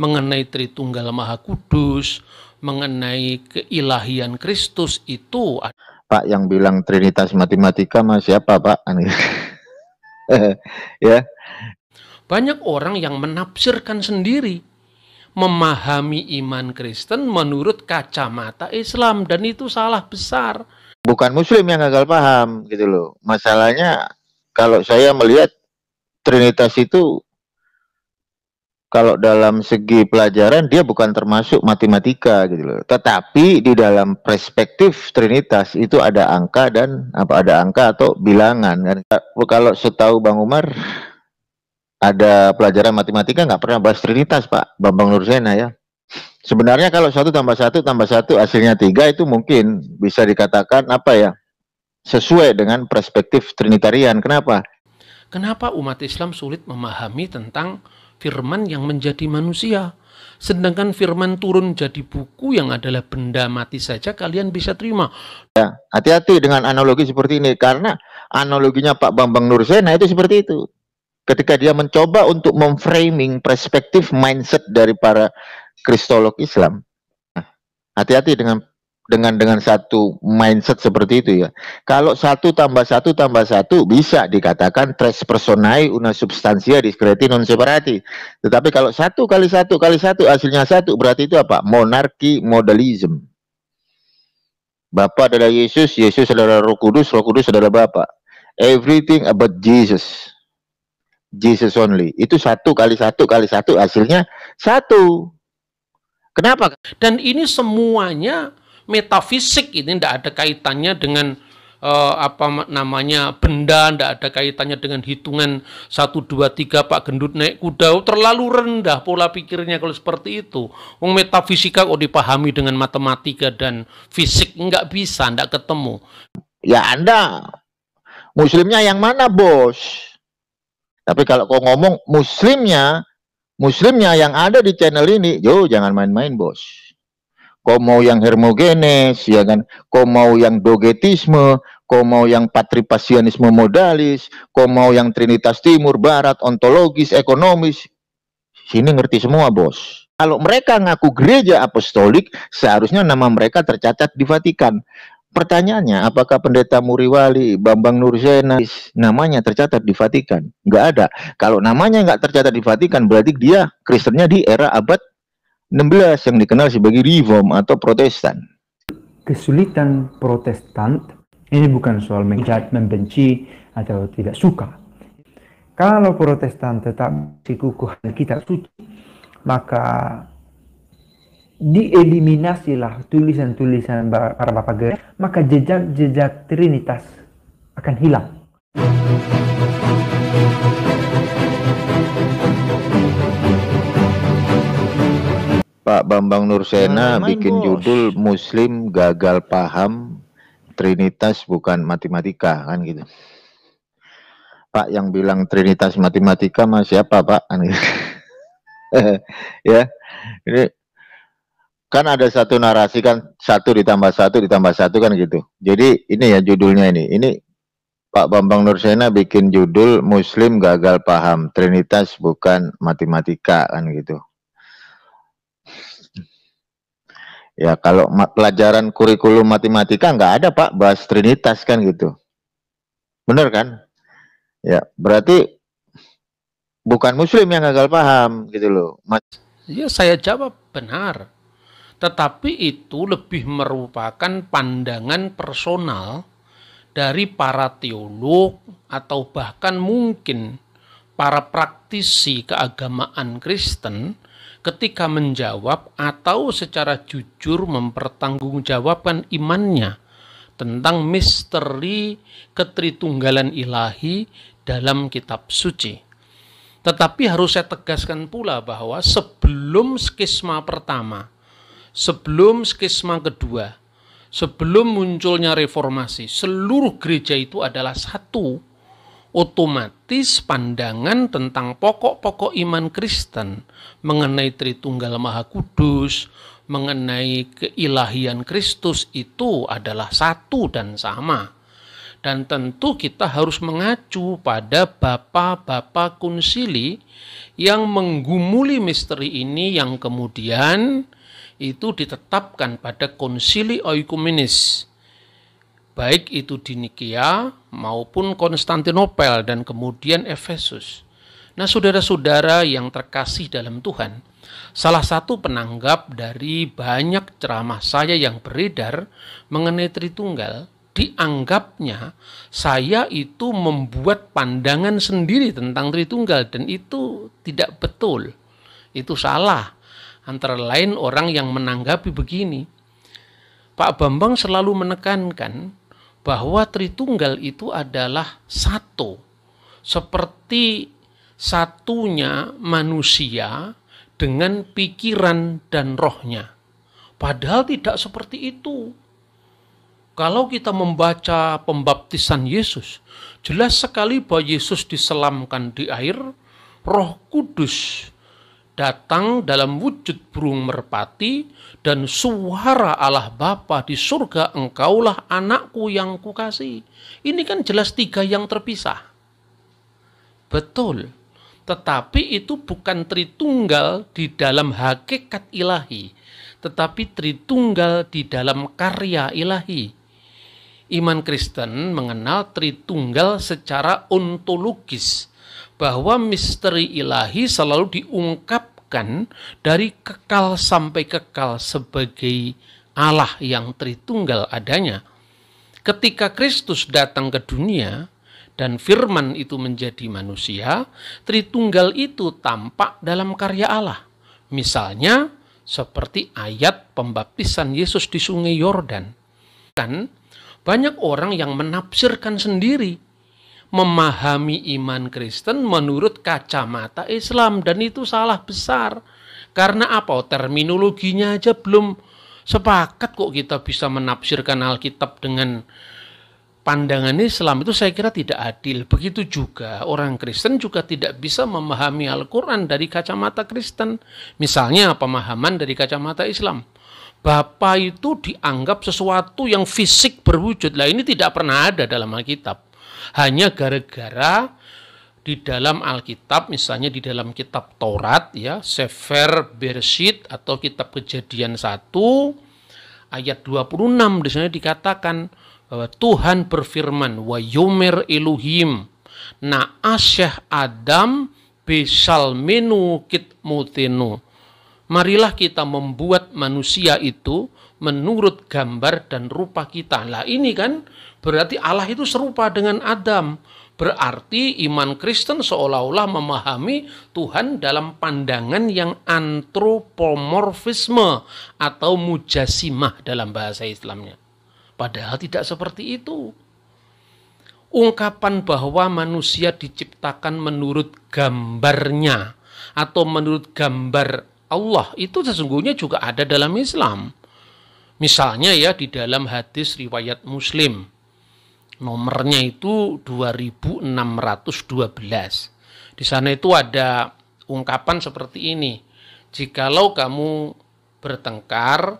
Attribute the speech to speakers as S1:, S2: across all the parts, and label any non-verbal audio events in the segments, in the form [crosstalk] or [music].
S1: mengenai Tritunggal Maha Kudus, mengenai keilahian Kristus itu.
S2: Pak yang bilang Trinitas Matematika mas siapa Pak? [laughs] Anu, ya.
S1: Banyak orang yang menafsirkan sendiri memahami iman Kristen menurut kacamata Islam dan itu salah besar.
S2: Bukan muslim yang gagal paham gitu loh. Masalahnya kalau saya melihat Trinitas itu kalau dalam segi pelajaran dia bukan termasuk matematika gitu loh. Tetapi di dalam perspektif Trinitas itu ada angka dan apa ada angka atau bilangan kan. Kalau setahu Bang Umar ada pelajaran matematika nggak pernah bahas Trinitas Pak Bambang Nursena ya. Sebenarnya kalau satu tambah satu tambah satu hasilnya tiga itu mungkin bisa dikatakan apa ya sesuai dengan perspektif Trinitarian. Kenapa?
S1: Kenapa umat Islam sulit memahami tentang firman yang menjadi manusia. Sedangkan firman turun jadi buku yang adalah benda mati saja kalian bisa terima.
S2: Ya, hati-hati dengan analogi seperti ini karena analoginya Pak Bambang Nursena itu seperti itu. Ketika dia mencoba untuk memframing perspektif mindset dari para kristolog Islam. Nah, hati-hati dengan dengan dengan satu mindset seperti itu ya. Kalau satu tambah satu tambah satu bisa dikatakan tres personae una substansia discreti non separati. Tetapi kalau satu kali satu kali satu hasilnya satu berarti itu apa? Monarki modalism. Bapak adalah Yesus, Yesus adalah Roh Kudus, Roh Kudus adalah Bapak. Everything about Jesus. Jesus only. Itu
S1: satu kali satu kali satu hasilnya satu. Kenapa? Dan ini semuanya metafisik ini tidak ada kaitannya dengan eh, apa namanya benda, tidak ada kaitannya dengan hitungan satu dua tiga Pak Gendut naik kuda. Terlalu rendah pola pikirnya kalau seperti itu. Wong metafisika kok dipahami dengan matematika dan fisik nggak bisa, nggak ketemu. Ya Anda
S2: Muslimnya yang mana bos? Tapi kalau kau ngomong Muslimnya, Muslimnya yang ada di channel ini, yo jangan main-main bos kau mau yang hermogenes, ya kan? Kau mau yang dogetisme, kau mau yang patripasianisme modalis, kau mau yang trinitas timur, barat, ontologis, ekonomis. Sini ngerti semua, bos. Kalau mereka ngaku gereja apostolik, seharusnya nama mereka tercatat di Vatikan. Pertanyaannya, apakah pendeta Muriwali, Bambang Nurzena, namanya tercatat di Vatikan? Nggak ada. Kalau namanya nggak tercatat di Vatikan, berarti dia Kristennya di era abad 16 yang dikenal sebagai reform atau protestan.
S3: Kesulitan protestan ini bukan soal membenci atau tidak suka. Kalau protestan tetap dikukuhkan kita suci, maka dieliminasilah tulisan-tulisan para bapak gereja, maka jejak-jejak Trinitas akan hilang.
S2: Pak Bambang Nursena nah, bikin bos. judul Muslim gagal paham Trinitas bukan matematika kan gitu. Pak yang bilang Trinitas matematika mas siapa Pak? Kan gitu. [laughs] ya, ini kan ada satu narasi kan satu ditambah satu ditambah satu kan gitu. Jadi ini ya judulnya ini. Ini Pak Bambang Nursena bikin judul Muslim gagal paham Trinitas bukan matematika kan gitu. Ya kalau pelajaran kurikulum matematika nggak ada Pak bahas trinitas kan gitu. Benar kan? Ya berarti bukan muslim yang gagal paham gitu loh. Mas
S1: ya saya jawab benar. Tetapi itu lebih merupakan pandangan personal dari para teolog atau bahkan mungkin para praktisi keagamaan Kristen ketika menjawab atau secara jujur mempertanggungjawabkan imannya tentang misteri ketritunggalan ilahi dalam kitab suci. Tetapi harus saya tegaskan pula bahwa sebelum skisma pertama, sebelum skisma kedua, sebelum munculnya reformasi, seluruh gereja itu adalah satu otomatis pandangan tentang pokok-pokok iman Kristen mengenai Tritunggal Maha Kudus, mengenai keilahian Kristus itu adalah satu dan sama. Dan tentu kita harus mengacu pada bapa-bapa konsili yang menggumuli misteri ini yang kemudian itu ditetapkan pada konsili oikumenis baik itu di Nikia maupun Konstantinopel dan kemudian Efesus. Nah, saudara-saudara yang terkasih dalam Tuhan, salah satu penanggap dari banyak ceramah saya yang beredar mengenai Tritunggal dianggapnya saya itu membuat pandangan sendiri tentang Tritunggal dan itu tidak betul. Itu salah. Antara lain orang yang menanggapi begini, Pak Bambang selalu menekankan bahwa Tritunggal itu adalah satu, seperti satunya manusia dengan pikiran dan rohnya. Padahal tidak seperti itu. Kalau kita membaca pembaptisan Yesus, jelas sekali bahwa Yesus diselamkan di air, Roh Kudus datang dalam wujud burung merpati dan suara Allah Bapa di surga engkaulah anakku yang kukasih. Ini kan jelas tiga yang terpisah. Betul. Tetapi itu bukan tritunggal di dalam hakikat ilahi, tetapi tritunggal di dalam karya ilahi. Iman Kristen mengenal tritunggal secara ontologis, bahwa misteri ilahi selalu diungkapkan dari kekal sampai kekal sebagai Allah yang Tritunggal adanya. Ketika Kristus datang ke dunia dan firman itu menjadi manusia, Tritunggal itu tampak dalam karya Allah. Misalnya seperti ayat pembaptisan Yesus di sungai Yordan. Kan banyak orang yang menafsirkan sendiri memahami iman Kristen menurut kacamata Islam dan itu salah besar. Karena apa? Oh, terminologinya aja belum sepakat kok kita bisa menafsirkan Alkitab dengan pandangan Islam itu saya kira tidak adil. Begitu juga orang Kristen juga tidak bisa memahami Al-Quran dari kacamata Kristen. Misalnya pemahaman dari kacamata Islam. Bapak itu dianggap sesuatu yang fisik berwujud. Lah ini tidak pernah ada dalam Alkitab hanya gara-gara di dalam Alkitab, misalnya di dalam kitab Taurat ya, Sefer Bereshit atau kitab Kejadian 1 ayat 26 di sana dikatakan bahwa Tuhan berfirman wa yomer elohim na asyah adam besal menu kit marilah kita membuat manusia itu menurut gambar dan rupa kita. Lah ini kan Berarti Allah itu serupa dengan Adam. Berarti iman Kristen seolah-olah memahami Tuhan dalam pandangan yang antropomorfisme atau mujasimah dalam bahasa Islamnya. Padahal tidak seperti itu. Ungkapan bahwa manusia diciptakan menurut gambarnya atau menurut gambar Allah itu sesungguhnya juga ada dalam Islam. Misalnya ya di dalam hadis riwayat Muslim Nomornya itu 2612. Di sana itu ada ungkapan seperti ini. Jikalau kamu bertengkar,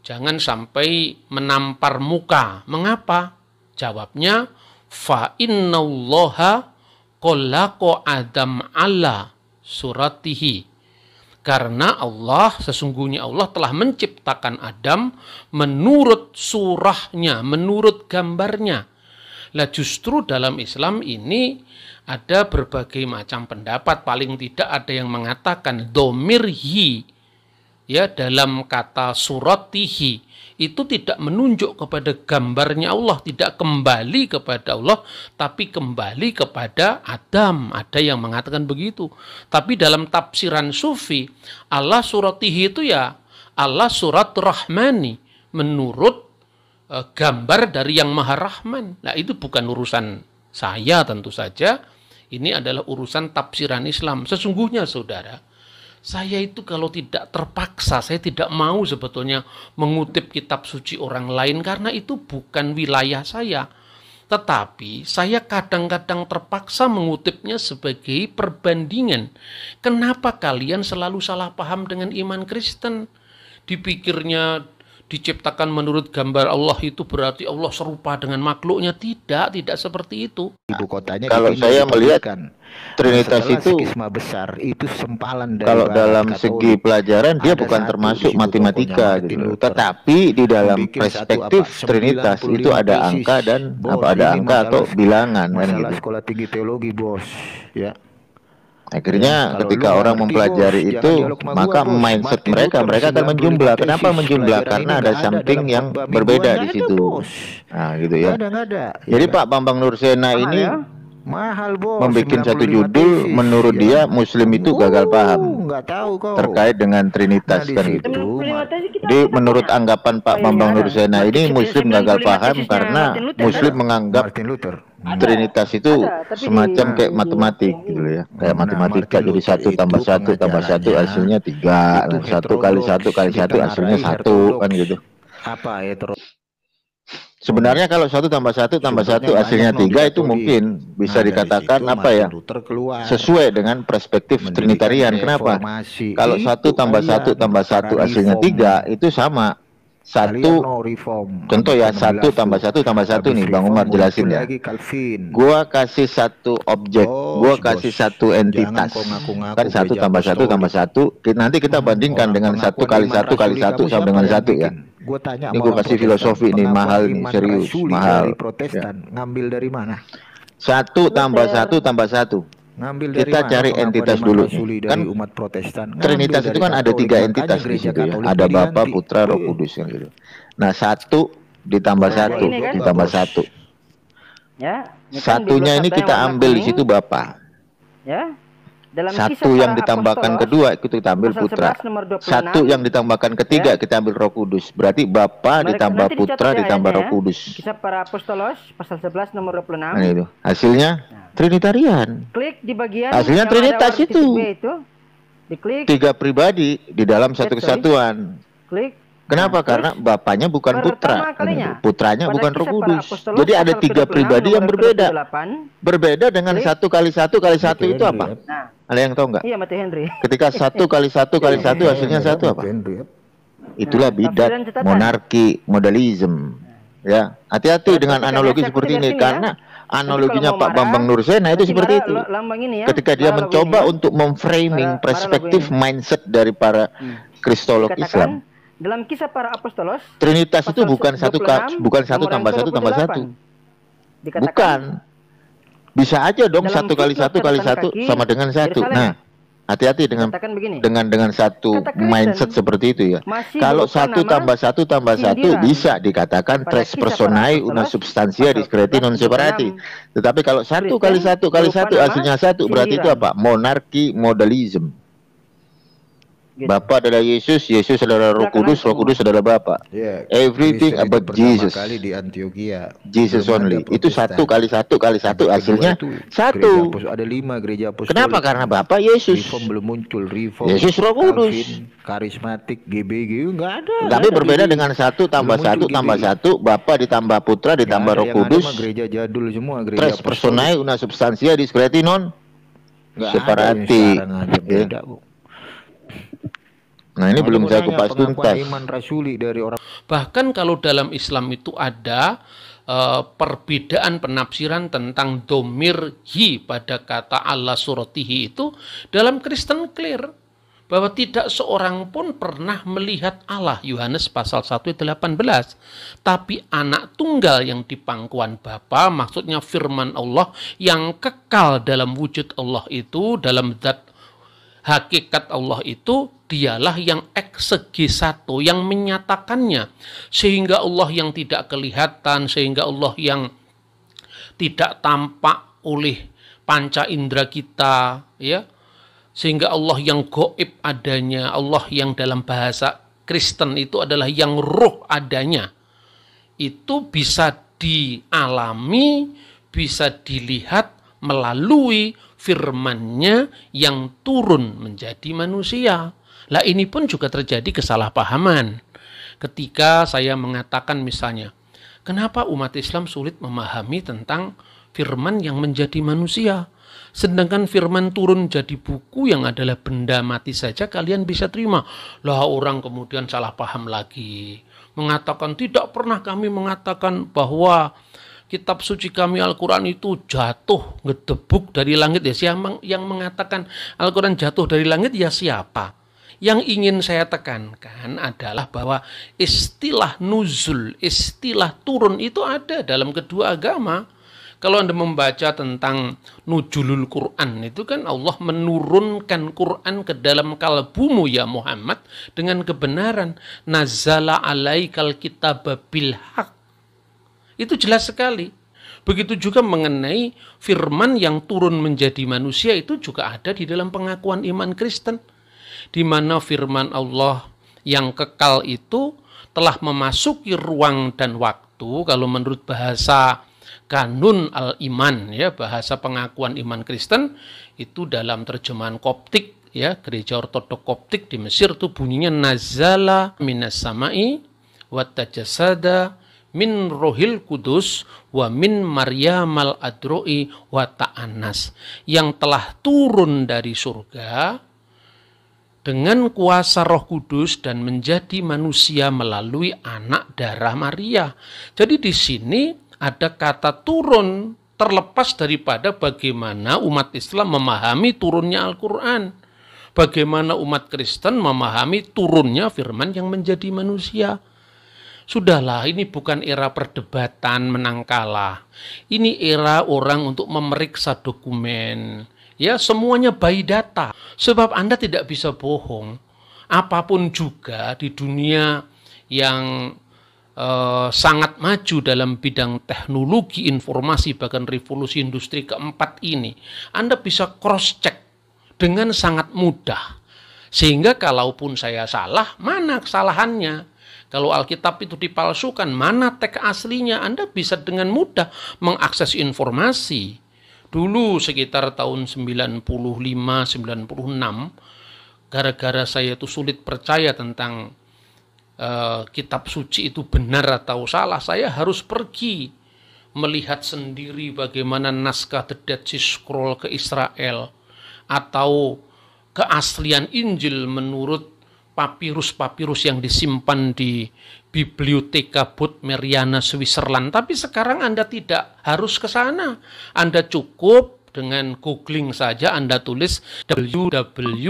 S1: jangan sampai menampar muka. Mengapa? Jawabnya, fa innallaha kolako adam ala suratihi. Karena Allah, sesungguhnya Allah telah menciptakan Adam menurut surahnya, menurut gambarnya. Lah justru dalam Islam ini ada berbagai macam pendapat. Paling tidak ada yang mengatakan domirhi ya dalam kata suratihi itu tidak menunjuk kepada gambarnya Allah, tidak kembali kepada Allah, tapi kembali kepada Adam. Ada yang mengatakan begitu. Tapi dalam tafsiran Sufi, Allah suratihi itu ya Allah surat Rahmani menurut Eh, gambar dari yang Maha Rahman. Nah, itu bukan urusan saya tentu saja. Ini adalah urusan tafsiran Islam. Sesungguhnya saudara, saya itu kalau tidak terpaksa, saya tidak mau sebetulnya mengutip kitab suci orang lain karena itu bukan wilayah saya. Tetapi saya kadang-kadang terpaksa mengutipnya sebagai perbandingan. Kenapa kalian selalu salah paham dengan iman Kristen? Dipikirnya diciptakan menurut gambar Allah itu berarti Allah serupa dengan makhluknya tidak tidak seperti itu
S2: ibu kotanya kalau saya melihat kan
S1: Trinitas itu skisma
S2: besar itu sempalan dari kalau dalam Katolik, segi pelajaran dia bukan termasuk matematika gitu tetapi di dalam perspektif apa, Trinitas itu ada angka dan bos, apa ada angka atau bilangan masalah gitu. sekolah tinggi teologi bos ya Akhirnya ya, ketika orang mempelajari itu, maka gua, mindset mereka mereka akan menjumlah. Kenapa menjumlah? Karena ada something ada, yang berbeda di situ. Bos. Nah, gitu ya. ada, ada. Jadi iya. Pak Bambang Nursena ini ya? mahal bos. Membuat satu judul, menurut ya. dia iya. Muslim itu Wuh, gagal paham. tahu kok. Terkait dengan nah, Trinitas nah, kan itu. Jadi menurut anggapan Pak oh, iya, Bambang Nursena ini Muslim gagal paham karena Muslim kan? menganggap ada. Trinitas itu ada, semacam kayak matematik gitu ya, kayak nah, matematika jadi satu tambah satu tambah satu hasilnya tiga, nah, satu kali satu kali satu hasilnya satu kan gitu. Apa ya terus? Sebenarnya kalau satu tambah satu nah, ya, ya, tambah satu hasilnya tiga itu mungkin bisa dikatakan apa ya sesuai dengan perspektif trinitarian. Kenapa? Kalau satu tambah satu tambah satu hasilnya tiga itu sama satu no contoh ya satu tambah satu tambah satu nih bang Umar jelasin ya gua kasih satu objek oh, gue kasih satu entitas kan satu tambah satu tambah satu nanti kita hmm, bandingkan dengan satu kali satu kali satu sama dengan ya? satu ya gue tanya ini gue kasih filosofi nih mahal nih serius mahal protestan ya. ngambil dari mana satu tambah satu tambah satu ngambil dari kita cari Kenapa entitas dulu kan umat Protestan Trinitas itu kan ada tiga entitas di situ ya ada Bapa Putra Roh iya. Kudus yang gitu nah satu ditambah nah, satu kan? ditambah satu
S1: ya kan satunya ini kita ambil di
S2: situ Bapak
S1: ya dalam satu yang ditambahkan Apostolos, kedua ya.
S2: kita ambil Putra. 26, satu yang ditambahkan ketiga ya. kita ambil Roh Kudus. Berarti Bapa ditambah Putra ya ditambah Roh Kudus. Ya.
S1: Kisah para Apostolos pasal 11 nomor 26. Nah, itu.
S2: Hasilnya nah. Trinitarian.
S1: Klik di bagian Hasilnya Trinitas itu. itu.
S2: Diklik. Tiga pribadi di dalam satu kesatuan. Klik Kenapa? Nah, karena bapaknya bukan putra, putranya bukan Roh Kudus.
S1: Jadi ada tiga pribadi
S2: yang berbeda. berbeda dengan satu kali satu kali satu itu apa?
S1: Nah, ada yang tahu nggak? Iya, Mati Henry. Ketika [laughs] satu kali satu kali iya. satu hasilnya satu
S2: apa? Itulah nah, bidat, monarki, modalism. Nah. Ya, hati-hati dengan analogi seperti ini ya. karena analoginya Pak Bambang Nursena itu seperti itu.
S1: Ya. Ketika
S2: dia mencoba ya. untuk memframing perspektif mindset dari para hmm. kristolog Islam
S1: dalam kisah para apostolos,
S2: Trinitas itu bukan 26, satu bukan satu tambah satu tambah satu. bukan. Bisa aja dong satu kali satu kali satu sama dengan satu. Nah, hati-hati dengan dengan dengan satu mindset seperti itu ya. Kalau satu tambah satu tambah satu bisa dikatakan tres personae una substantia discreti non separati. Tetapi kalau satu kali satu kali satu hasilnya satu berarti itu apa? Monarki modalisme. Gitu. Bapa adalah Yesus, Yesus adalah Roh Kudus, Roh Kudus adalah Bapa. Yeah, Everything about Jesus. Kali di Antioquia. Jesus only. Itu satu kali satu kali satu hasilnya satu. ada lima gereja apostolik. Kenapa? Karena Bapa Yesus. Reform belum muncul. Reform. Yesus Roh Kudus. Alvin, karismatik, GBG enggak ada. Tapi berbeda GBG. dengan satu tambah satu tambah satu, Bapa ditambah Putra ditambah Roh Kudus. gereja jadul semua gereja. Tres personae una substansia discreti non. separati. Ada yang sekarang ada beda, ya. Bu. Nah ini belum saya kupas tuntas. Iman
S1: rasuli dari orang. Bahkan kalau dalam Islam itu ada uh, perbedaan penafsiran tentang domir hi pada kata Allah suratihi itu dalam Kristen clear bahwa tidak seorang pun pernah melihat Allah Yohanes pasal 1 18 tapi anak tunggal yang di pangkuan Bapa maksudnya firman Allah yang kekal dalam wujud Allah itu dalam zat hakikat Allah itu dialah yang eksegi satu yang menyatakannya sehingga Allah yang tidak kelihatan sehingga Allah yang tidak tampak oleh panca indera kita ya sehingga Allah yang goib adanya Allah yang dalam bahasa Kristen itu adalah yang ruh adanya itu bisa dialami bisa dilihat melalui firmannya yang turun menjadi manusia lah ini pun juga terjadi kesalahpahaman. Ketika saya mengatakan misalnya, kenapa umat Islam sulit memahami tentang firman yang menjadi manusia? Sedangkan firman turun jadi buku yang adalah benda mati saja kalian bisa terima. Lah orang kemudian salah paham lagi. Mengatakan tidak pernah kami mengatakan bahwa kitab suci kami Al-Quran itu jatuh ngedebuk dari langit ya siapa yang mengatakan Al-Quran jatuh dari langit ya siapa yang ingin saya tekankan adalah bahwa istilah nuzul, istilah turun itu ada dalam kedua agama. Kalau Anda membaca tentang nujulul Quran itu kan Allah menurunkan Quran ke dalam kalbumu ya Muhammad dengan kebenaran. Nazala alaikal kitab bil haq. Itu jelas sekali. Begitu juga mengenai firman yang turun menjadi manusia itu juga ada di dalam pengakuan iman Kristen di mana firman Allah yang kekal itu telah memasuki ruang dan waktu kalau menurut bahasa kanun al-iman ya bahasa pengakuan iman Kristen itu dalam terjemahan Koptik ya gereja ortodok Koptik di Mesir itu bunyinya nazala minas samai watajasada min rohil kudus wa min mal adroi wata anas yang telah turun dari surga dengan kuasa Roh Kudus dan menjadi manusia melalui anak darah Maria. Jadi di sini ada kata turun terlepas daripada bagaimana umat Islam memahami turunnya Al-Qur'an. Bagaimana umat Kristen memahami turunnya firman yang menjadi manusia. Sudahlah, ini bukan era perdebatan menang kalah. Ini era orang untuk memeriksa dokumen, Ya, semuanya by data. Sebab Anda tidak bisa bohong. Apapun juga di dunia yang eh, sangat maju dalam bidang teknologi informasi bahkan revolusi industri keempat ini, Anda bisa cross check dengan sangat mudah. Sehingga kalaupun saya salah, mana kesalahannya? Kalau Alkitab itu dipalsukan, mana teks aslinya? Anda bisa dengan mudah mengakses informasi. Dulu sekitar tahun 95-96, gara-gara saya itu sulit percaya tentang uh, kitab suci itu benar atau salah, saya harus pergi melihat sendiri bagaimana naskah The Dead Sea Scroll ke Israel atau keaslian Injil menurut papirus-papirus yang disimpan di Biblioteka Bud Meriana Switzerland. Tapi sekarang Anda tidak harus ke sana. Anda cukup dengan googling saja Anda tulis www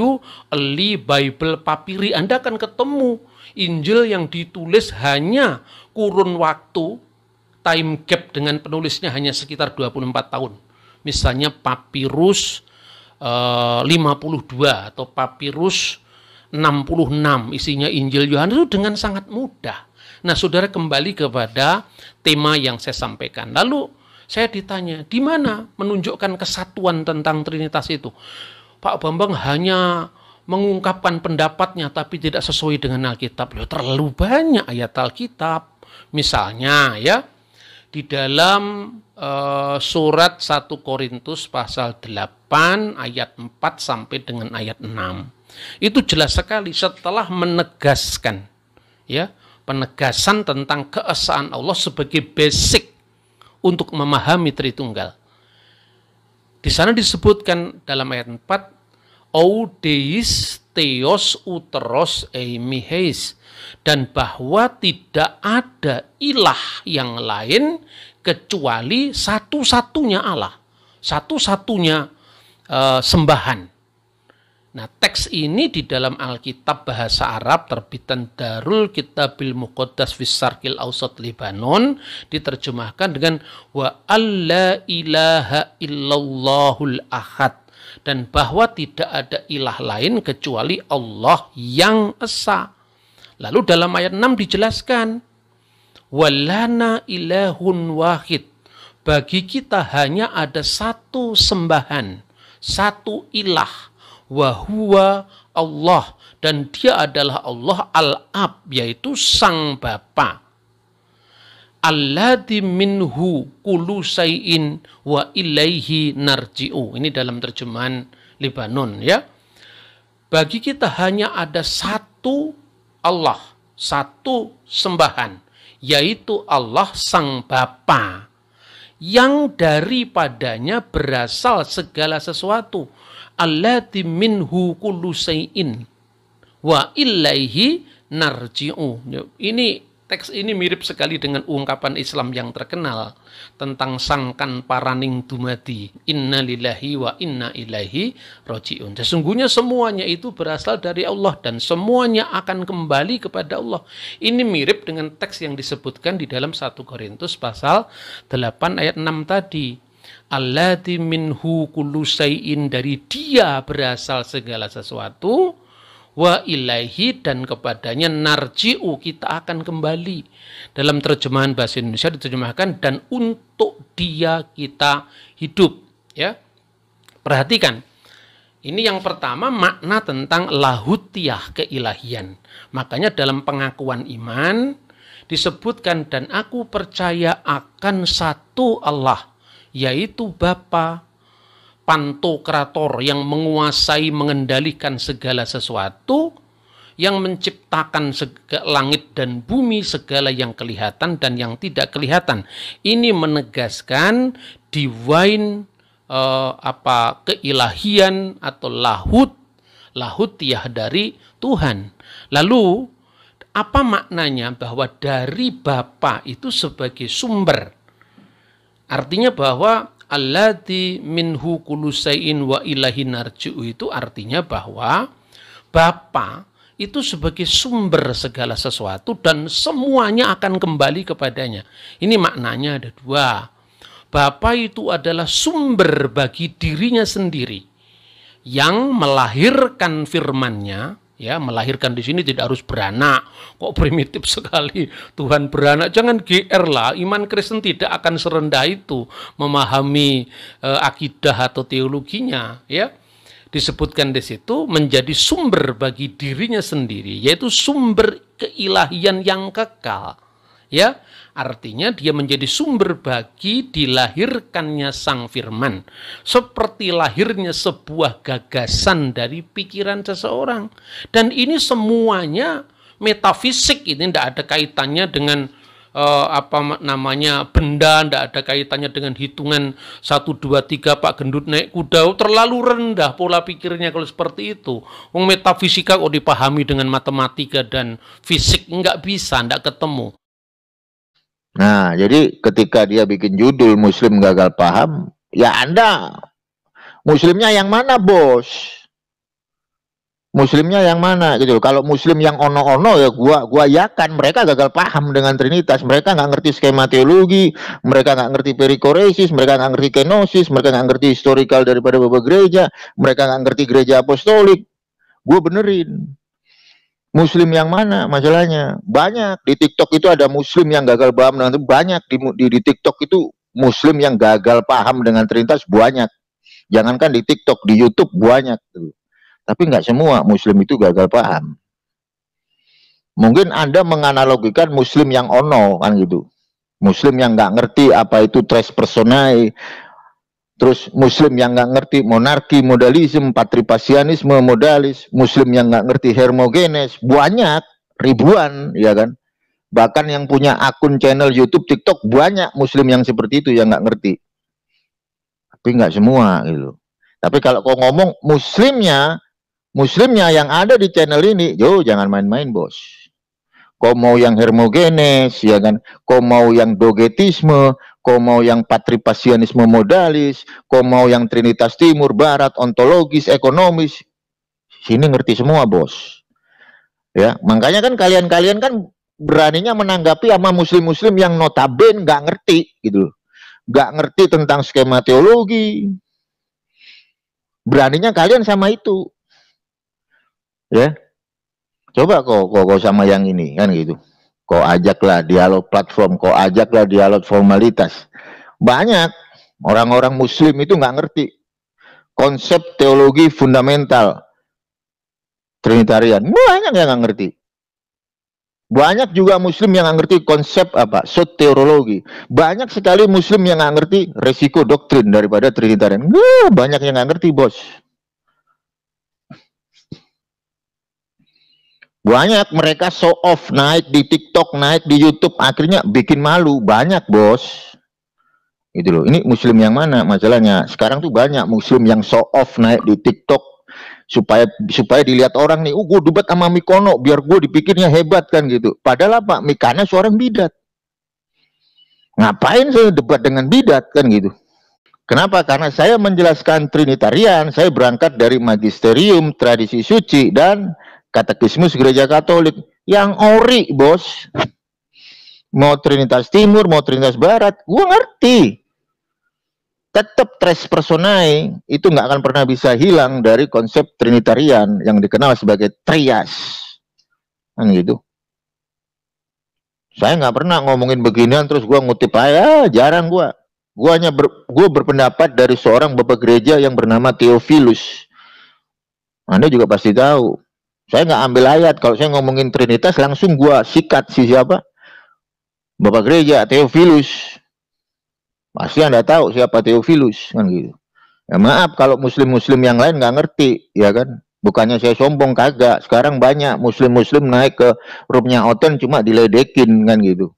S1: Eli Bible Papiri Anda akan ketemu Injil yang ditulis hanya kurun waktu time gap dengan penulisnya hanya sekitar 24 tahun. Misalnya papirus eh, 52 atau papirus 66 isinya Injil Yohanes itu dengan sangat mudah Nah, saudara kembali kepada tema yang saya sampaikan. Lalu saya ditanya, di mana menunjukkan kesatuan tentang Trinitas itu? Pak Bambang hanya mengungkapkan pendapatnya tapi tidak sesuai dengan Alkitab. Loh, terlalu banyak ayat Alkitab. Misalnya ya, di dalam uh, surat 1 Korintus pasal 8 ayat 4 sampai dengan ayat 6. Itu jelas sekali setelah menegaskan ya penegasan tentang keesaan Allah sebagai basic untuk memahami Tritunggal. Di sana disebutkan dalam ayat 4, Odeis Theos, uteros eimiheis, dan bahwa tidak ada ilah yang lain kecuali satu-satunya Allah, satu-satunya uh, sembahan Nah, teks ini di dalam Alkitab bahasa Arab terbitan Darul Kitabil Muqaddas fi Sarkil Ausat Lebanon diterjemahkan dengan wa alla ilaha illallahul ahad dan bahwa tidak ada ilah lain kecuali Allah yang esa. Lalu dalam ayat 6 dijelaskan walana ilahun wahid bagi kita hanya ada satu sembahan, satu ilah wahuwa Allah dan dia adalah Allah al-ab yaitu sang bapa alladhi minhu kulu sayin wa ilaihi narji'u ini dalam terjemahan Libanon ya bagi kita hanya ada satu Allah satu sembahan yaitu Allah sang Bapa yang daripadanya berasal segala sesuatu allati minhu kullu say'in wa ilaihi narji'u. Ini teks ini mirip sekali dengan ungkapan Islam yang terkenal tentang sangkan paraning dumadi. Inna lillahi wa inna ilaihi roji'un. Sesungguhnya semuanya itu berasal dari Allah dan semuanya akan kembali kepada Allah. Ini mirip dengan teks yang disebutkan di dalam 1 Korintus pasal 8 ayat 6 tadi Allati minhu kullu syai'in dari dia berasal segala sesuatu wa ilaihi dan kepadanya narji'u kita akan kembali. Dalam terjemahan bahasa Indonesia diterjemahkan dan untuk dia kita hidup, ya. Perhatikan. Ini yang pertama makna tentang lahutiah keilahian. Makanya dalam pengakuan iman disebutkan dan aku percaya akan satu Allah yaitu Bapa Pantokrator yang menguasai mengendalikan segala sesuatu yang menciptakan langit dan bumi segala yang kelihatan dan yang tidak kelihatan. Ini menegaskan divine uh, apa keilahian atau lahut lahutiah dari Tuhan. Lalu apa maknanya bahwa dari Bapa itu sebagai sumber Artinya bahwa allati minhu kulusain wa ilahi itu artinya bahwa Bapa itu sebagai sumber segala sesuatu dan semuanya akan kembali kepadanya. Ini maknanya ada dua. Bapa itu adalah sumber bagi dirinya sendiri yang melahirkan firmannya ya melahirkan di sini tidak harus beranak kok primitif [laughs] sekali Tuhan beranak jangan GR lah iman Kristen tidak akan serendah itu memahami e, akidah atau teologinya ya disebutkan di situ menjadi sumber bagi dirinya sendiri yaitu sumber keilahian yang kekal ya Artinya dia menjadi sumber bagi dilahirkannya sang firman. Seperti lahirnya sebuah gagasan dari pikiran seseorang. Dan ini semuanya metafisik ini tidak ada kaitannya dengan eh, apa namanya benda, tidak ada kaitannya dengan hitungan satu dua tiga Pak Gendut naik kuda. Terlalu rendah pola pikirnya kalau seperti itu. Metafisika kok dipahami dengan matematika dan fisik nggak bisa, nggak ketemu.
S2: Nah, jadi ketika dia bikin judul Muslim gagal paham, ya Anda Muslimnya yang mana, Bos? Muslimnya yang mana gitu Kalau Muslim yang ono-ono ya gua gua yakan mereka gagal paham dengan Trinitas. Mereka nggak ngerti skema teologi, mereka nggak ngerti perikoresis, mereka nggak ngerti kenosis, mereka nggak ngerti historical daripada beberapa gereja, mereka nggak ngerti gereja apostolik. Gue benerin. Muslim yang mana masalahnya? Banyak di TikTok itu ada Muslim yang gagal paham dengan banyak di, di, di TikTok itu Muslim yang gagal paham dengan terintas banyak. Jangankan di TikTok, di YouTube banyak. Tapi nggak semua Muslim itu gagal paham. Mungkin Anda menganalogikan Muslim yang ono kan gitu. Muslim yang nggak ngerti apa itu tres personae, terus muslim yang nggak ngerti monarki, modalisme, patripasianisme, modalis, muslim yang nggak ngerti hermogenes, banyak, ribuan, ya kan? Bahkan yang punya akun channel YouTube, TikTok, banyak muslim yang seperti itu yang nggak ngerti. Tapi nggak semua gitu. Tapi kalau kau ngomong muslimnya, muslimnya yang ada di channel ini, yo jangan main-main bos. Kau mau yang hermogenes, ya kan? Kau mau yang dogetisme, kau mau yang patripasianisme modalis, kau mau yang Trinitas Timur, Barat, ontologis, ekonomis. Sini ngerti semua, Bos. Ya, makanya kan kalian-kalian kan beraninya menanggapi sama muslim-muslim yang notaben nggak ngerti gitu. Gak ngerti tentang skema teologi. Beraninya kalian sama itu. Ya. Coba kok kok sama yang ini kan gitu kau ajaklah dialog platform, kau ajaklah dialog formalitas. Banyak orang-orang muslim itu nggak ngerti konsep teologi fundamental Trinitarian. Banyak yang nggak ngerti. Banyak juga muslim yang nggak ngerti konsep apa soteriologi. Banyak sekali muslim yang nggak ngerti resiko doktrin daripada Trinitarian. banyak yang nggak ngerti bos. Banyak mereka show off, naik di TikTok, naik di YouTube, akhirnya bikin malu. Banyak bos. Gitu loh. Ini muslim yang mana masalahnya? Sekarang tuh banyak muslim yang show off, naik di TikTok, supaya supaya dilihat orang nih, uh gue debat sama Mikono biar gue dipikirnya hebat kan gitu. Padahal apa? Mikana seorang bidat. Ngapain saya debat dengan bidat kan gitu? Kenapa? Karena saya menjelaskan Trinitarian, saya berangkat dari magisterium, tradisi suci, dan Katekismus Gereja Katolik yang ori, Bos. Mau Trinitas Timur, mau Trinitas Barat, gua ngerti. Tetap tres personae itu nggak akan pernah bisa hilang dari konsep trinitarian yang dikenal sebagai trias. Kan gitu. Saya nggak pernah ngomongin beginian terus gua ngutip aja, jarang gua. Gua hanya ber, gua berpendapat dari seorang bapak gereja yang bernama Theophilus. Anda juga pasti tahu. Saya nggak ambil ayat. Kalau saya ngomongin Trinitas, langsung gua sikat si siapa? Bapak gereja, Theophilus. Pasti Anda tahu siapa Theophilus. Kan gitu. Ya maaf kalau muslim-muslim yang lain nggak ngerti, ya kan? Bukannya saya sombong kagak. Sekarang banyak muslim-muslim naik ke rumahnya Oten cuma diledekin kan gitu.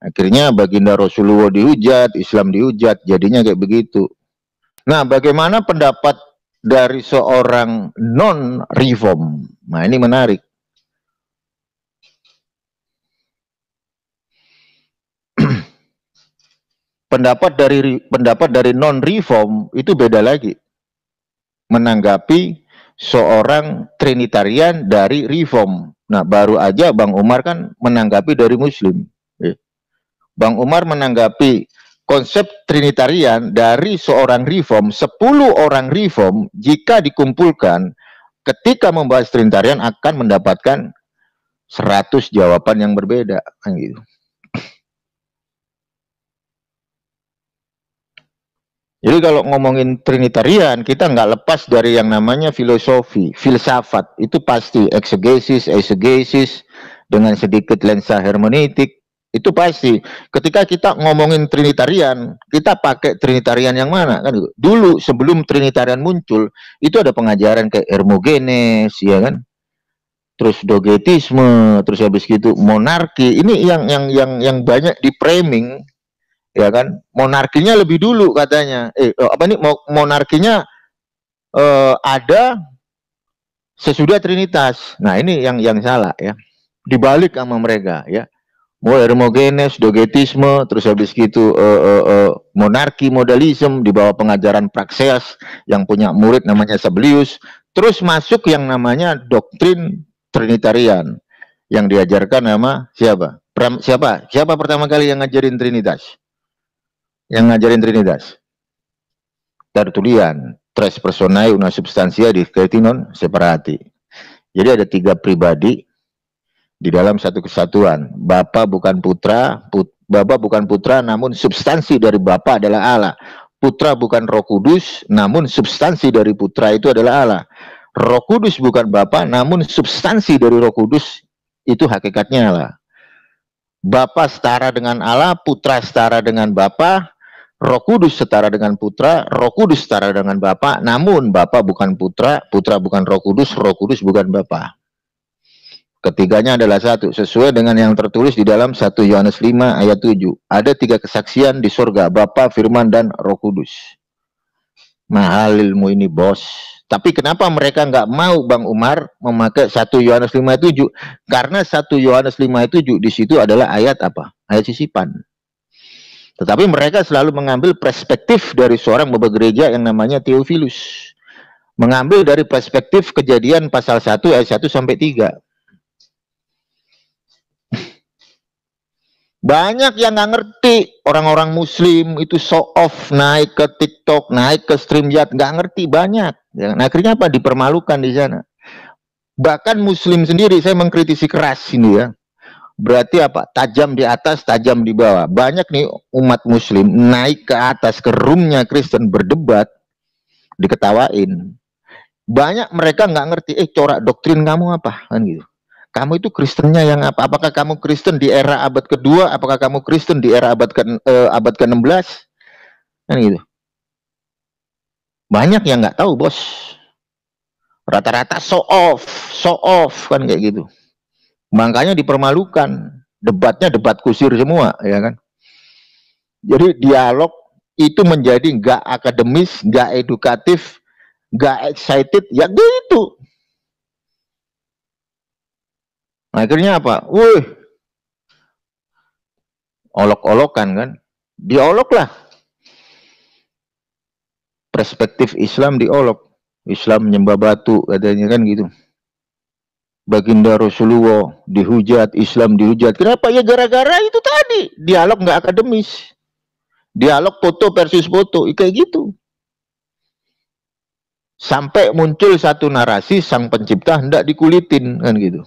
S2: Akhirnya baginda Rasulullah dihujat, Islam dihujat, jadinya kayak begitu. Nah, bagaimana pendapat dari seorang non reform. Nah, ini menarik. [clears throat] pendapat dari pendapat dari non reform itu beda lagi. Menanggapi seorang trinitarian dari reform. Nah, baru aja Bang Umar kan menanggapi dari muslim. Eh, Bang Umar menanggapi konsep trinitarian dari seorang reform, 10 orang reform jika dikumpulkan ketika membahas trinitarian akan mendapatkan 100 jawaban yang berbeda kan gitu. Jadi kalau ngomongin Trinitarian, kita nggak lepas dari yang namanya filosofi, filsafat. Itu pasti eksegesis, esegesis, dengan sedikit lensa hermeneutik, itu pasti. Ketika kita ngomongin Trinitarian, kita pakai Trinitarian yang mana kan? Dulu sebelum Trinitarian muncul, itu ada pengajaran kayak Hermogenes, ya kan? Terus dogetisme, terus habis gitu monarki. Ini yang yang yang yang banyak di framing, ya kan? Monarkinya lebih dulu katanya. Eh oh, apa nih monarkinya eh, ada sesudah Trinitas. Nah ini yang yang salah ya. Dibalik sama mereka ya dari hermogenes, dogetisme, terus habis gitu uh, uh, uh, monarki modalisme di bawah pengajaran Prakseas yang punya murid namanya Sablius, terus masuk yang namanya doktrin trinitarian yang diajarkan nama siapa? Pram, siapa? Siapa pertama kali yang ngajarin Trinitas? Yang ngajarin Trinitas? Tertulian, tres personae una substansia di Kretinon separati. Jadi ada tiga pribadi di dalam satu kesatuan. Bapa bukan putra, put, Bapa bukan putra namun substansi dari Bapa adalah Allah. Putra bukan Roh Kudus namun substansi dari putra itu adalah Allah. Roh Kudus bukan Bapa namun substansi dari Roh Kudus itu hakikatnya Allah. Bapa setara dengan Allah, Putra setara dengan Bapa, Roh Kudus setara dengan Putra, Roh Kudus setara dengan Bapa, namun Bapa bukan Putra, Putra bukan Roh Kudus, Roh Kudus bukan Bapa. Ketiganya adalah satu, sesuai dengan yang tertulis di dalam 1 Yohanes 5 ayat 7. Ada tiga kesaksian di surga, Bapa, Firman, dan Roh Kudus. Mahal ilmu ini bos. Tapi kenapa mereka nggak mau Bang Umar memakai 1 Yohanes 5 ayat 7? Karena 1 Yohanes 5 ayat 7 di situ adalah ayat apa? Ayat sisipan. Tetapi mereka selalu mengambil perspektif dari seorang bapak gereja yang namanya Theophilus. Mengambil dari perspektif kejadian pasal 1 ayat 1 sampai 3 Banyak yang nggak ngerti orang-orang Muslim itu so off naik ke TikTok, naik ke StreamYard, nggak ngerti banyak. Ya, nah, akhirnya apa? Dipermalukan di sana. Bahkan Muslim sendiri saya mengkritisi keras ini ya. Berarti apa? Tajam di atas, tajam di bawah. Banyak nih umat Muslim naik ke atas ke roomnya Kristen berdebat, diketawain. Banyak mereka nggak ngerti, eh corak doktrin kamu apa kan gitu kamu itu Kristennya yang apa? Apakah kamu Kristen di era abad kedua? Apakah kamu Kristen di era abad ke eh, abad ke-16? Kan gitu. Banyak yang nggak tahu, Bos. Rata-rata so off, so off kan kayak gitu. Makanya dipermalukan. Debatnya debat kusir semua, ya kan? Jadi dialog itu menjadi nggak akademis, nggak edukatif, nggak excited, ya gitu. Akhirnya apa? Wih, olok-olokan kan? Dioloklah. Perspektif Islam diolok. Islam menyembah batu katanya kan gitu. Baginda Rasulullah dihujat, Islam dihujat. Kenapa? Ya gara-gara itu tadi. Dialog nggak akademis. Dialog foto versus foto. Kayak gitu. Sampai muncul satu narasi sang pencipta hendak dikulitin kan gitu.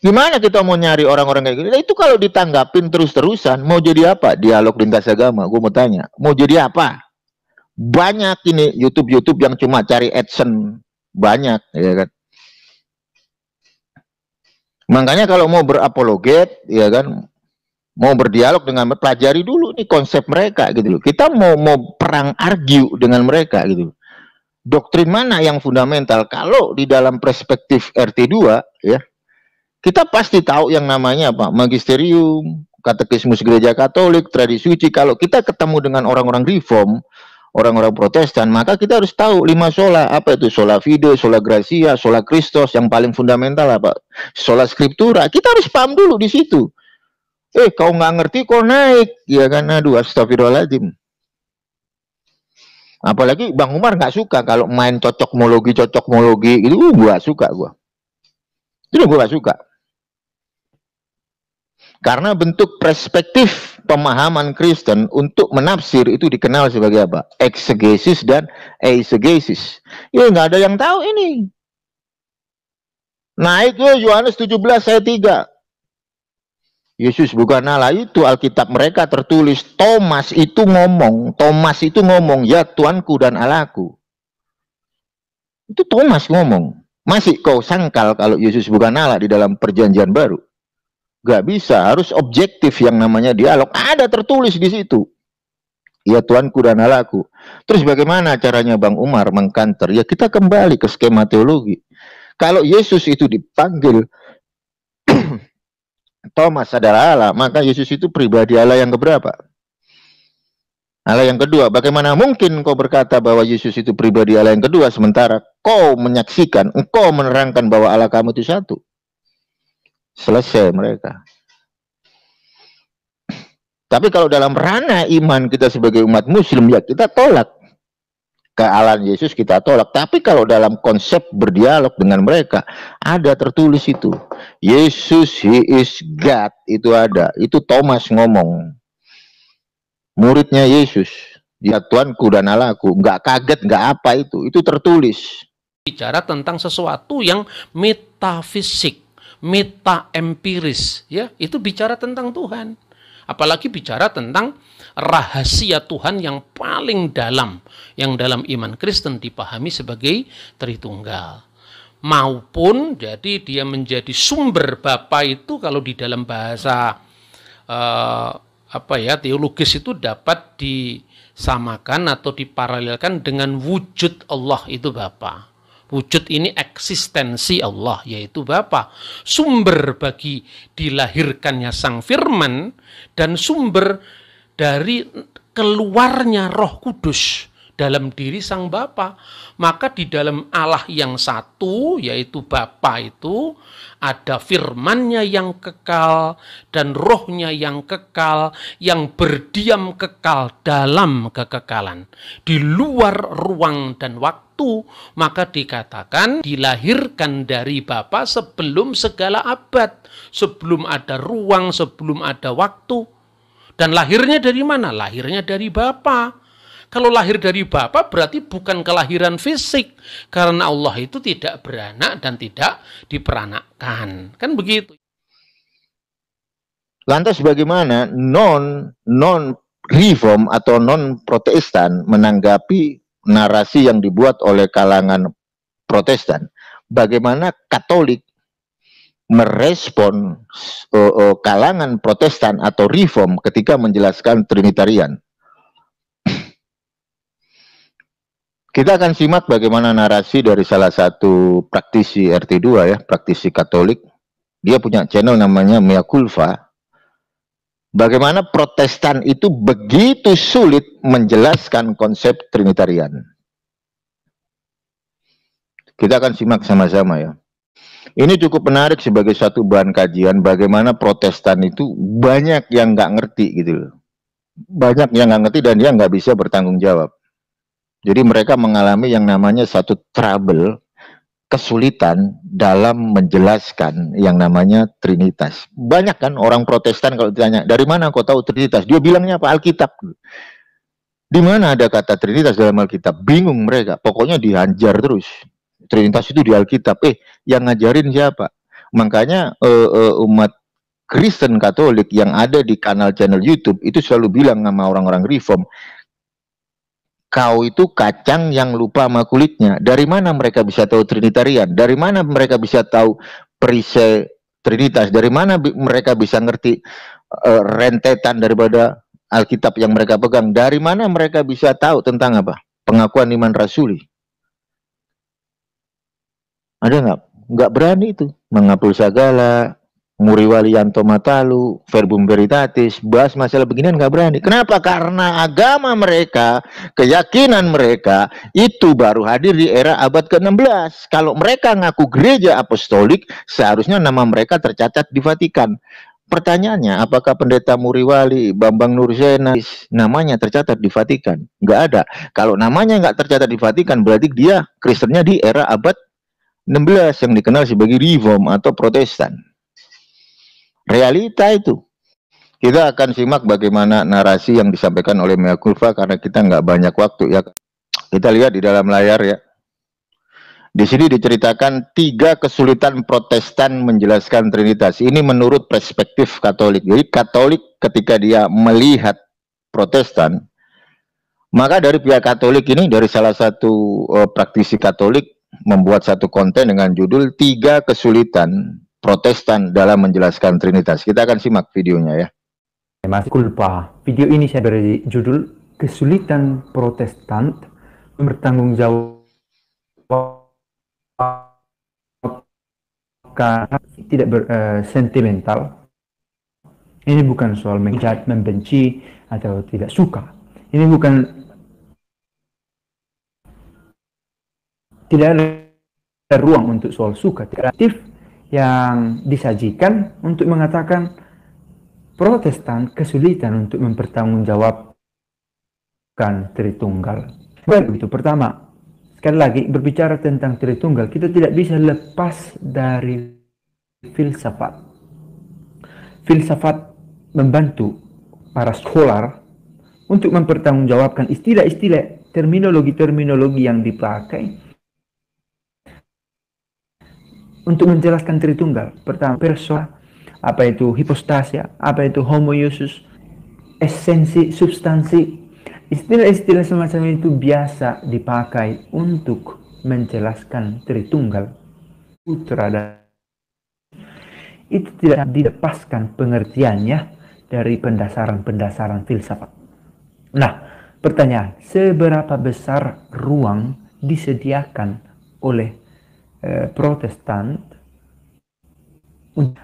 S2: Gimana kita mau nyari orang-orang kayak gitu? Nah, itu kalau ditanggapin terus-terusan, mau jadi apa? Dialog lintas agama, gue mau tanya. Mau jadi apa? Banyak ini YouTube-YouTube yang cuma cari adsense. Banyak, ya kan? Makanya kalau mau berapologet, ya kan, mau berdialog dengan pelajari dulu nih konsep mereka gitu loh. Kita mau mau perang argue dengan mereka gitu. Doktrin mana yang fundamental? Kalau di dalam perspektif RT2 ya, kita pasti tahu yang namanya apa? Magisterium, katekismus gereja Katolik, tradisi suci. Kalau kita ketemu dengan orang-orang reform, orang-orang Protestan, maka kita harus tahu lima sola apa itu sola fide, sola gracia, sola Kristus yang paling fundamental apa sola scriptura. Kita harus paham dulu di situ. Eh, kau nggak ngerti kok naik, ya kan? Aduh, astagfirullahaladzim. Apalagi Bang Umar nggak suka kalau main cocokmologi, cocokmologi itu gue gua suka gua. Itu gua gak suka. Karena bentuk perspektif pemahaman Kristen untuk menafsir itu dikenal sebagai apa? Eksegesis dan eisegesis. Ya nggak ada yang tahu ini. Naik ya Yohanes 17 ayat 3. Yesus bukan Allah itu Alkitab mereka tertulis Thomas itu ngomong, Thomas itu ngomong ya Tuanku dan Allahku. Itu Thomas ngomong. Masih kau sangkal kalau Yesus bukan Allah di dalam perjanjian baru. Gak bisa, harus objektif yang namanya dialog. Ada tertulis di situ. Ya Tuanku dan Allahku. Terus bagaimana caranya Bang Umar mengkanter? Ya kita kembali ke skema teologi. Kalau Yesus itu dipanggil [clears throat] Thomas adalah Allah, maka Yesus itu pribadi Allah yang keberapa? Allah yang kedua. Bagaimana mungkin kau berkata bahwa Yesus itu pribadi Allah yang kedua sementara kau menyaksikan, engkau menerangkan bahwa Allah kamu itu satu? Selesai mereka. Tapi kalau dalam ranah iman kita sebagai umat muslim ya kita tolak. Kealan Yesus kita tolak. Tapi kalau dalam konsep berdialog dengan mereka ada tertulis itu. Yesus he is God itu ada. Itu Thomas ngomong. Muridnya Yesus. ya Tuanku dan Allahku. Nggak kaget, nggak apa itu. Itu tertulis.
S1: Bicara tentang sesuatu yang metafisik meta empiris ya itu bicara tentang Tuhan apalagi bicara tentang rahasia Tuhan yang paling dalam yang dalam iman Kristen dipahami sebagai Tritunggal maupun jadi dia menjadi sumber Bapa itu kalau di dalam bahasa uh, apa ya teologis itu dapat disamakan atau diparalelkan dengan wujud Allah itu Bapak. Wujud ini eksistensi Allah, yaitu Bapa, sumber bagi dilahirkannya Sang Firman dan sumber dari keluarnya Roh Kudus dalam diri Sang Bapa. Maka di dalam Allah yang satu, yaitu Bapa itu, ada firmannya yang kekal dan rohnya yang kekal, yang berdiam kekal dalam kekekalan, di luar ruang dan waktu satu, maka dikatakan dilahirkan dari Bapa sebelum segala abad, sebelum ada ruang, sebelum ada waktu. Dan lahirnya dari mana? Lahirnya dari Bapa. Kalau lahir dari Bapa berarti bukan kelahiran fisik karena Allah itu tidak beranak dan tidak diperanakkan. Kan begitu. Lantas
S2: bagaimana non non reform atau non Protestan menanggapi narasi yang dibuat oleh kalangan Protestan, bagaimana Katolik merespon uh, uh, kalangan Protestan atau Reform ketika menjelaskan Trinitarian. Kita akan simak bagaimana narasi dari salah satu praktisi RT2 ya, praktisi Katolik. Dia punya channel namanya Mia Kulva bagaimana Protestan itu begitu sulit menjelaskan konsep Trinitarian. Kita akan simak sama-sama ya. Ini cukup menarik sebagai suatu bahan kajian bagaimana Protestan itu banyak yang nggak ngerti gitu loh. Banyak yang nggak ngerti dan dia nggak bisa bertanggung jawab. Jadi mereka mengalami yang namanya satu trouble kesulitan dalam menjelaskan yang namanya Trinitas. Banyak kan orang Protestan kalau ditanya, dari mana kau tahu Trinitas? Dia bilangnya apa? Alkitab. Di mana ada kata Trinitas dalam Alkitab? Bingung mereka. Pokoknya dihajar terus. Trinitas itu di Alkitab. Eh, yang ngajarin siapa? Makanya uh, uh, umat Kristen Katolik yang ada di kanal-channel YouTube itu selalu bilang sama orang-orang reform, kau itu kacang yang lupa sama kulitnya. Dari mana mereka bisa tahu Trinitarian? Dari mana mereka bisa tahu perisai Trinitas? Dari mana bi mereka bisa ngerti uh, rentetan daripada Alkitab yang mereka pegang? Dari mana mereka bisa tahu tentang apa? Pengakuan iman rasuli. Ada nggak? Nggak berani itu. Menghapus segala, Muriwalianto Matalu, Verbum Veritatis, bahas masalah beginian nggak berani. Kenapa? Karena agama mereka, keyakinan mereka itu baru hadir di era abad ke-16. Kalau mereka ngaku gereja apostolik, seharusnya nama mereka tercatat di Vatikan. Pertanyaannya, apakah pendeta Muriwali, Bambang Nurzena, namanya tercatat di Vatikan? Nggak ada. Kalau namanya nggak tercatat di Vatikan, berarti dia Kristennya di era abad 16 yang dikenal sebagai Reform atau Protestan realita itu. Kita akan simak bagaimana narasi yang disampaikan oleh Mea Kulfa karena kita nggak banyak waktu ya. Kita lihat di dalam layar ya. Di sini diceritakan tiga kesulitan Protestan menjelaskan Trinitas. Ini menurut perspektif Katolik. Jadi Katolik ketika dia melihat Protestan, maka dari pihak Katolik ini dari salah satu eh, praktisi Katolik membuat satu konten dengan judul tiga kesulitan Protestan dalam menjelaskan Trinitas. Kita akan simak videonya ya. Mas Kulpa,
S3: video ini saya beri judul Kesulitan Protestan bertanggung jawab karena tidak ber, uh, sentimental. Ini bukan soal menjat, membenci atau tidak suka. Ini bukan tidak ada ruang untuk soal suka. Kreatif yang disajikan untuk mengatakan Protestan kesulitan untuk mempertanggungjawabkan Tritunggal. Baik, begitu. Pertama, sekali lagi berbicara tentang Tritunggal, kita tidak bisa lepas dari filsafat. Filsafat membantu para scholar untuk mempertanggungjawabkan istilah-istilah terminologi-terminologi yang dipakai untuk menjelaskan Tritunggal. Pertama, persoal apa itu hipostasia, apa itu homoiosis, esensi, substansi. Istilah-istilah semacam itu biasa dipakai untuk menjelaskan Tritunggal, Putra dan itu tidak dilepaskan pengertiannya dari pendasaran-pendasaran filsafat. Nah, pertanyaan, seberapa besar ruang disediakan oleh Eh, protestan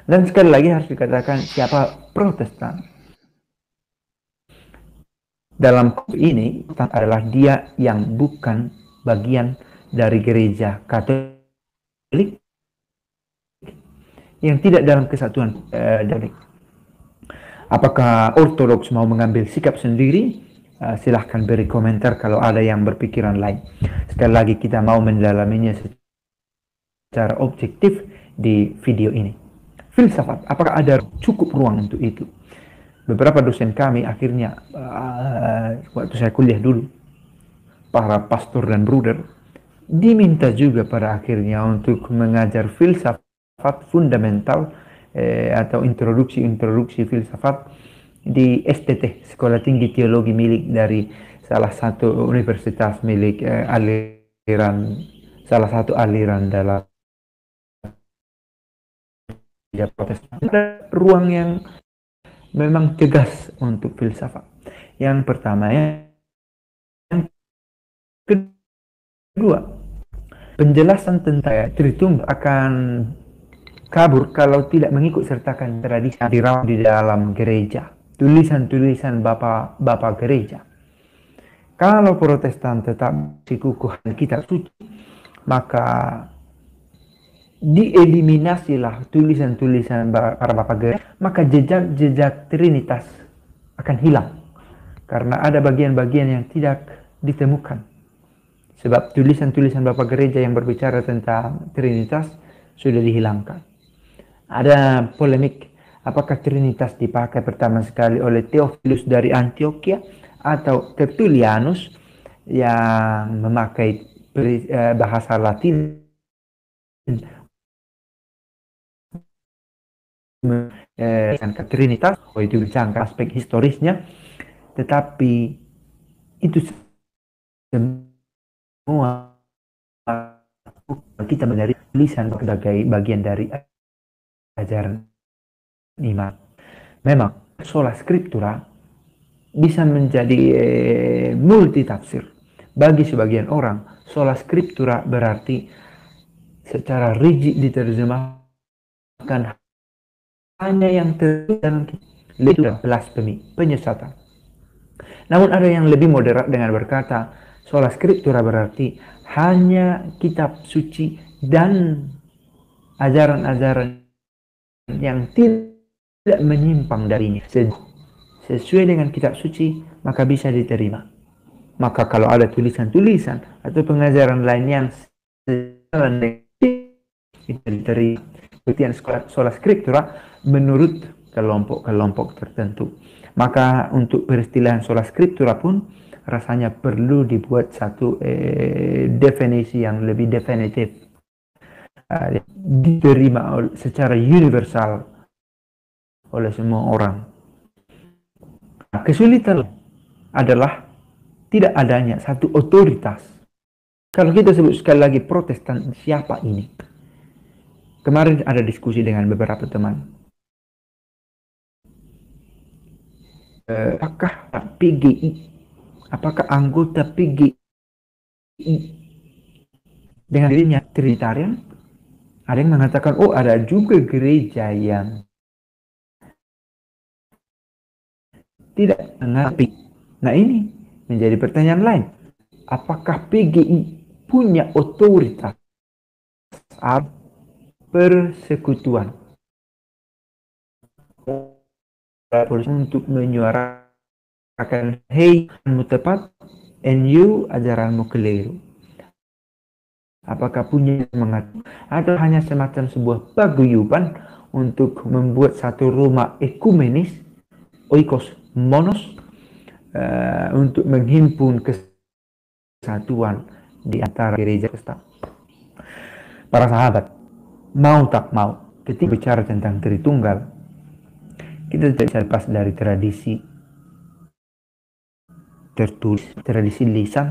S3: dan sekali lagi harus dikatakan siapa Protestan dalam ini adalah dia yang bukan bagian dari gereja Katolik yang tidak dalam kesatuan eh, dari apakah Ortodoks mau mengambil sikap sendiri eh, silahkan beri komentar kalau ada yang berpikiran lain sekali lagi kita mau mendalaminya secara secara objektif di video ini. Filsafat, apakah ada cukup ruang untuk itu? Beberapa dosen kami akhirnya, uh, waktu saya kuliah dulu, para pastor dan bruder, diminta juga pada akhirnya untuk mengajar filsafat fundamental eh, atau introduksi-introduksi filsafat di STT, Sekolah Tinggi Teologi milik dari salah satu universitas milik eh, aliran salah satu aliran dalam dia protestan ada ruang yang memang tegas untuk filsafat yang pertama ya yang kedua penjelasan tentang Tritum akan kabur kalau tidak mengikut sertakan tradisi yang dirawat di dalam gereja tulisan-tulisan bapak-bapak gereja kalau protestan tetap kukuhan kita suci maka dieliminasilah tulisan-tulisan para bapak gereja, maka jejak-jejak Trinitas akan hilang. Karena ada bagian-bagian yang tidak ditemukan. Sebab tulisan-tulisan bapak gereja yang berbicara tentang Trinitas sudah dihilangkan. Ada polemik apakah Trinitas dipakai pertama sekali oleh Theophilus dari Antioquia atau Tertullianus yang memakai eh, bahasa Latin eh, keterinitas Trinitas, oh itu bisa aspek historisnya, tetapi itu semua kita menjadi tulisan sebagai bagian dari ajaran iman. Memang sola scriptura bisa menjadi eh, multi tafsir. Bagi sebagian orang, sola scriptura berarti secara rigid diterjemahkan hanya yang terlibat dalam belas demi penyesatan. Namun ada yang lebih moderat dengan berkata, sola skriptura berarti hanya kitab suci dan ajaran-ajaran yang tidak menyimpang darinya. Sesuai dengan kitab suci, maka bisa diterima. Maka kalau ada tulisan-tulisan atau pengajaran lain yang sejalan dengan itu diterima. sekolah sholah skriptura, menurut kelompok-kelompok tertentu. Maka untuk peristilahan sola scriptura pun rasanya perlu dibuat satu eh, definisi yang lebih definitif uh, diterima secara universal oleh semua orang. Nah, kesulitan adalah tidak adanya satu otoritas. Kalau kita sebut sekali lagi protestan, siapa ini? Kemarin ada diskusi dengan beberapa teman apakah PGI, apakah anggota PGI dengan dirinya Trinitarian? Ada yang mengatakan, oh ada juga gereja yang tidak mengerti. Nah ini menjadi pertanyaan lain. Apakah PGI punya otoritas persekutuan? polisi untuk menyuarakan hey kamu tepat and you ajaranmu keliru apakah punya semangat atau hanya semacam sebuah paguyuban untuk membuat satu rumah ekumenis oikos monos uh, untuk menghimpun kesatuan di antara gereja kita. para sahabat mau tak mau ketika bicara tentang Tritunggal kita tidak bisa lepas dari tradisi tertulis, tradisi lisan,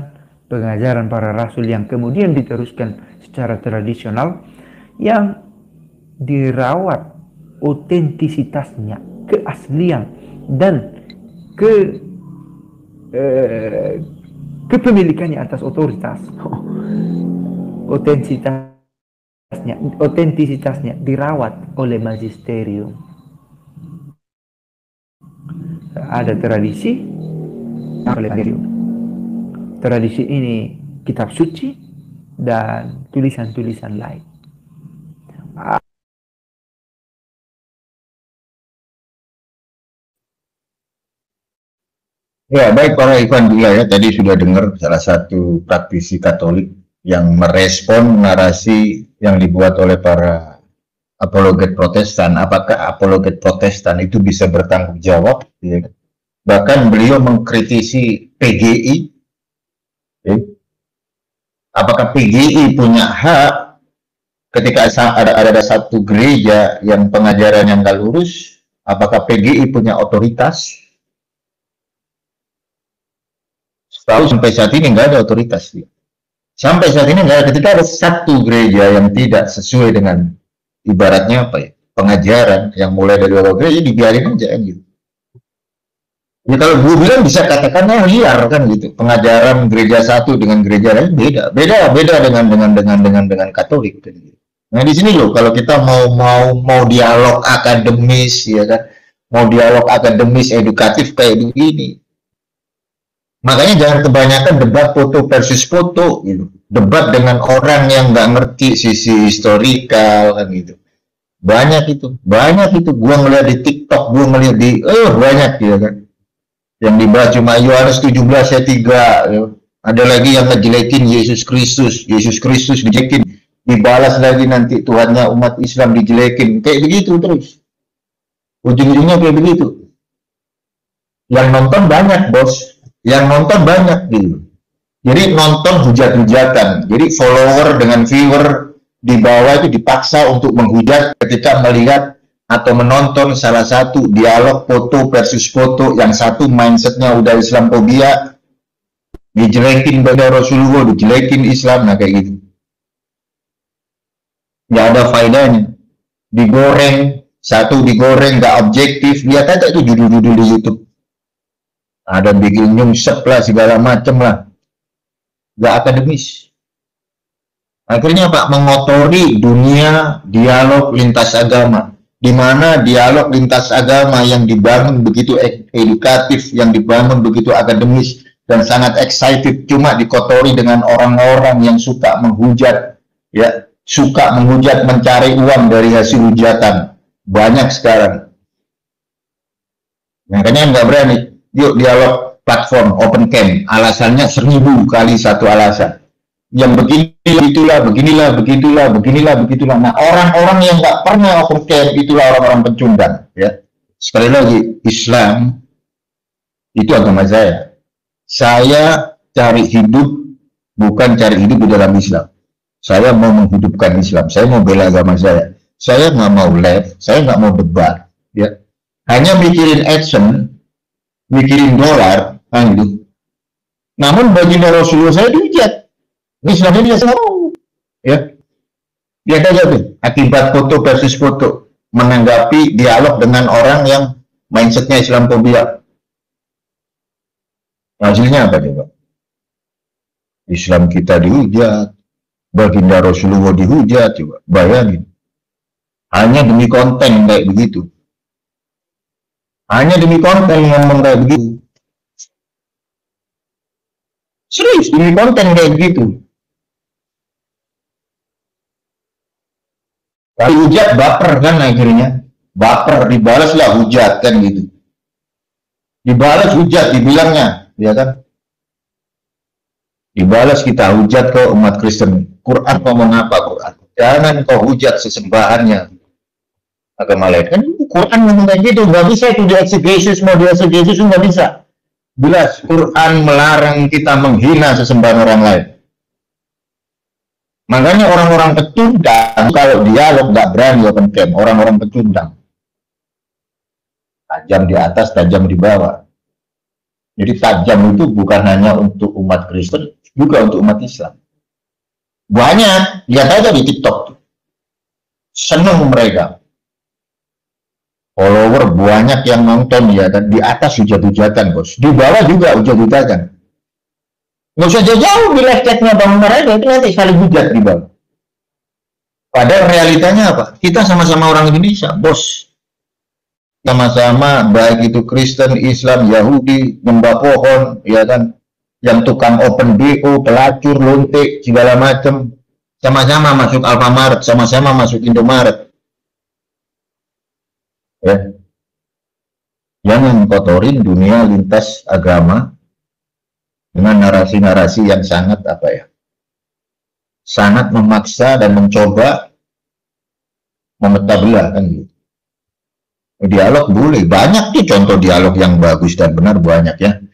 S3: pengajaran para rasul yang kemudian diteruskan secara tradisional yang dirawat otentisitasnya, keaslian dan ke eh, kepemilikannya atas otoritas. [laughs] Otentisitasnya, otentisitasnya dirawat oleh magisterium ada tradisi al Tradisi ini kitab suci dan tulisan-tulisan lain.
S2: Ya, baik para Ivan juga ya, tadi sudah dengar salah satu praktisi Katolik yang merespon narasi yang dibuat oleh para apologet Protestan. Apakah apologet Protestan itu bisa bertanggung jawab ya, bahkan beliau mengkritisi PGI. Eh? Apakah PGI punya hak ketika ada, ada satu gereja yang pengajaran yang nggak lurus? Apakah PGI punya otoritas? Setahu sampai saat ini nggak ada otoritas. Sampai saat ini nggak ada. Ketika ada satu gereja yang tidak sesuai dengan ibaratnya apa ya pengajaran yang mulai dari awal gereja ya dibiarin aja kan gitu ya kalau gue bilang bisa katakanlah liar kan gitu pengajaran gereja satu dengan gereja lain beda beda beda dengan dengan dengan dengan dengan Katolik kan gitu. nah di sini loh kalau kita mau mau mau dialog akademis ya kan mau dialog akademis edukatif kayak begini makanya jangan kebanyakan debat foto versus foto gitu debat dengan orang yang nggak ngerti sisi historikal kan gitu banyak itu banyak itu Gue ngeliat di TikTok gue ngeliat di eh banyak ya kan yang dibahas cuma Yohanes 17 ayat 3 ada lagi yang ngejelekin Yesus Kristus Yesus Kristus dijelekin dibalas lagi nanti Tuhannya umat Islam dijelekin kayak begitu terus ujung-ujungnya kayak begitu yang nonton banyak bos yang nonton banyak gitu jadi nonton hujat-hujatan jadi follower dengan viewer di bawah itu dipaksa untuk menghujat ketika melihat atau menonton salah satu dialog foto versus foto yang satu mindsetnya udah Islam Islamophobia dijelekin benda Rasulullah dijelekin Islam nah kayak gitu nggak ada faedahnya digoreng satu digoreng gak objektif lihat aja tuh judul-judul di YouTube ada bikin nyungsep lah segala macem lah gak akademis akhirnya Pak mengotori dunia dialog lintas agama di mana dialog lintas agama yang dibangun begitu e- edukatif, yang dibangun begitu akademis, dan sangat excited cuma dikotori dengan orang-orang yang suka menghujat ya suka menghujat mencari uang dari hasil hujatan banyak sekarang makanya nggak berani yuk dialog platform open camp alasannya seribu kali satu alasan yang begini itulah beginilah begitulah beginilah begitulah nah orang-orang yang nggak pernah overcare itulah orang-orang pecundang ya sekali lagi Islam itu agama saya saya cari hidup bukan cari hidup di dalam Islam saya mau menghidupkan Islam saya mau bela agama saya saya nggak mau left saya nggak mau debat ya hanya mikirin action mikirin dolar nah gitu namun baginda Rasulullah saya dihujat ini sudah dia tahu. Ya. Dia kan jadi akibat foto versus foto menanggapi dialog dengan orang yang mindsetnya Islam fobia. Hasilnya apa coba? Islam kita dihujat, baginda Rasulullah dihujat coba bayangin hanya demi konten kayak begitu hanya demi konten ngomong kayak begitu serius demi konten kayak begitu Kalau hujat baper kan akhirnya. Baper, dibalaslah hujat kan gitu. Dibalas hujat dibilangnya, ya kan? Dibalas kita hujat ke umat Kristen. Quran ngomong apa Quran? Jangan kau hujat sesembahannya agama lain. Kan Quran ngomong kayak gitu, nggak bisa itu dieksegesis, mau dieksegesis nggak bisa. Jelas Quran melarang kita menghina sesembahan orang lain. Makanya orang-orang pecundang kalau dialog nggak berani open camp, orang-orang pecundang. Tajam di atas, tajam di bawah. Jadi tajam itu bukan hanya untuk umat Kristen, juga untuk umat Islam. Banyak, lihat aja di TikTok. Seneng mereka. Follower banyak yang nonton ya, dan di atas hujat-hujatan bos. Di bawah juga hujat-hujatan Nggak usah jauh-jauh di live chatnya Bang Umar aja, itu nanti saling hujat di bang. Padahal realitanya apa? Kita sama-sama orang Indonesia, bos. Sama-sama, baik itu Kristen, Islam, Yahudi, nyembah pohon, ya kan? Yang tukang open BO, pelacur, lontek, segala macam. Sama-sama masuk Alfamart, sama-sama masuk Indomaret. Ya. Jangan kotorin dunia lintas agama dengan narasi-narasi yang sangat apa ya sangat memaksa dan mencoba memecah belah kan gitu. Dialog boleh, banyak tuh contoh dialog yang
S3: bagus dan benar banyak ya.